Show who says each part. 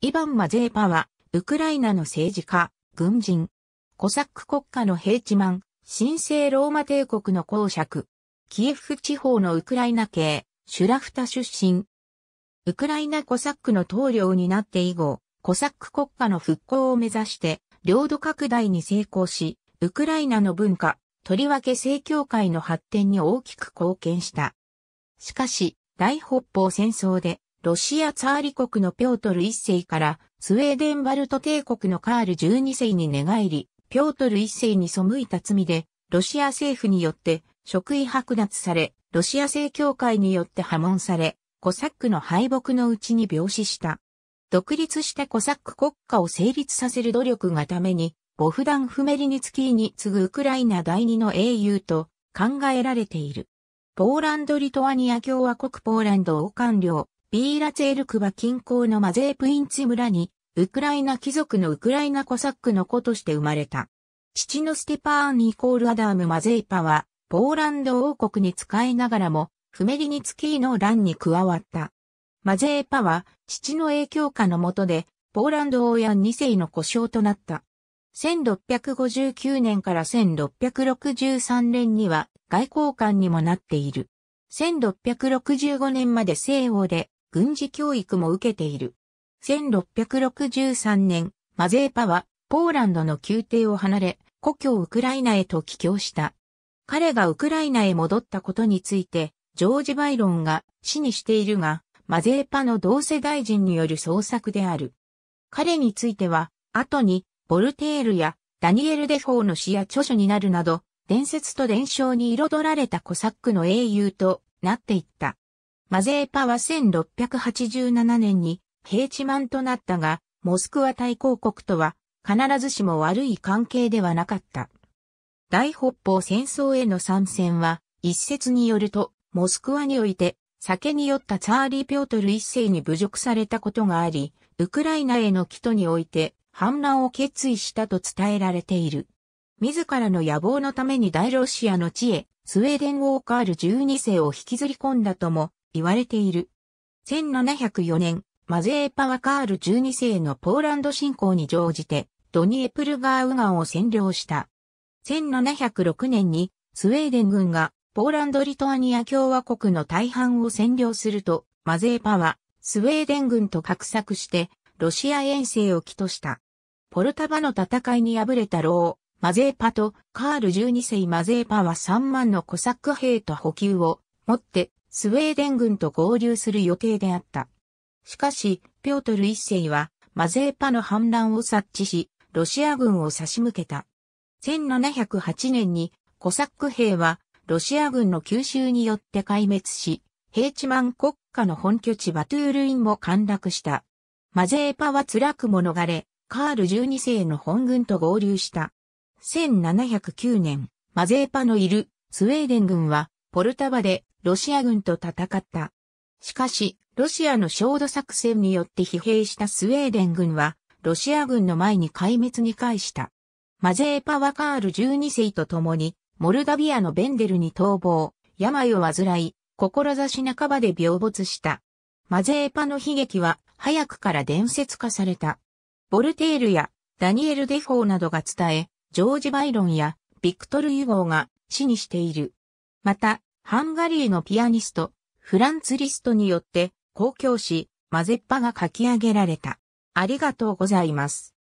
Speaker 1: イバン・マゼーパは、ウクライナの政治家、軍人、コサック国家の平地マン、神聖ローマ帝国の公爵、キエフ地方のウクライナ系、シュラフタ出身。ウクライナコサックの棟梁になって以後、コサック国家の復興を目指して、領土拡大に成功し、ウクライナの文化、とりわけ正教会の発展に大きく貢献した。しかし、大北方戦争でロシアツァーリ国のピョートル一世からスウェーデンバルト帝国のカール十二世に寝返り、ピョートル一世に背いた罪で、ロシア政府によって職位剥奪され、ロシア正教会によって破門され、コサックの敗北のうちに病死した。独立したコサック国家を成立させる努力がために、ボフダン・フメリニツキーに次ぐウクライナ第二の英雄と考えられている。ポーランド・リトアニア共和国ポーランド王官了。ビーラツェルクバ近郊のマゼープインツ村に、ウクライナ貴族のウクライナコサックの子として生まれた。父のステパーン・イコール・アダーム・マゼーパは、ポーランド王国に仕えながらも、フメリニツキーの乱に加わった。マゼーパは、父の影響下の下で、ポーランド王や2世の故障となった。1659年から1663年には外交官にもなっている。1665年まで西欧で軍事教育も受けている。1663年、マゼーパは、ポーランドの宮廷を離れ、故郷ウクライナへと帰郷した。彼がウクライナへ戻ったことについて、ジョージ・バイロンが死にしているが、マゼーパの同世代人による創作である。彼については、後に、ボルテールやダニエル・デフォーの詩や著書になるなど、伝説と伝承に彩られたコサックの英雄となっていった。マゼーパは1687年に平地満となったが、モスクワ大公国とは必ずしも悪い関係ではなかった。大北方戦争への参戦は、一説によると、モスクワにおいて、酒に酔ったツァーリー・ピョートル一世に侮辱されたことがあり、ウクライナへの帰途において、反乱を決意したと伝えられている。自らの野望のために大ロシアの地へ、スウェーデン・ウォーカール12世を引きずり込んだとも言われている。1704年、マゼーパはカール12世のポーランド侵攻に乗じて、ドニエプルガーウガンを占領した。1706年に、スウェーデン軍が、ポーランド・リトアニア共和国の大半を占領すると、マゼーパは、スウェーデン軍と画策して、ロシア遠征を起とした。ポルタバの戦いに敗れた老、マゼーパとカール12世マゼーパは3万のコサック兵と補給を持ってスウェーデン軍と合流する予定であった。しかし、ピョートル一世は、マゼーパの反乱を察知し、ロシア軍を差し向けた。1708年に、コサック兵は、ロシア軍の吸収によって壊滅し、ヘイチマン国家の本拠地バトゥールインも陥落した。マゼーパは辛くも逃れ、カール12世の本軍と合流した。1709年、マゼーパのいるスウェーデン軍はポルタバでロシア軍と戦った。しかし、ロシアの焦土作戦によって疲弊したスウェーデン軍は、ロシア軍の前に壊滅に返した。マゼーパ・ワカール12世と共に、モルダビアのベンデルに逃亡、病を患い、志半ばで病没した。マゼーパの悲劇は早くから伝説化された。ボルテールやダニエル・デフォーなどが伝え、ジョージ・バイロンやビクトル・ユゴーが死にしている。また、ハンガリーのピアニスト、フランツ・リストによって、公共誌、マゼッパが書き上げられた。ありがとうございます。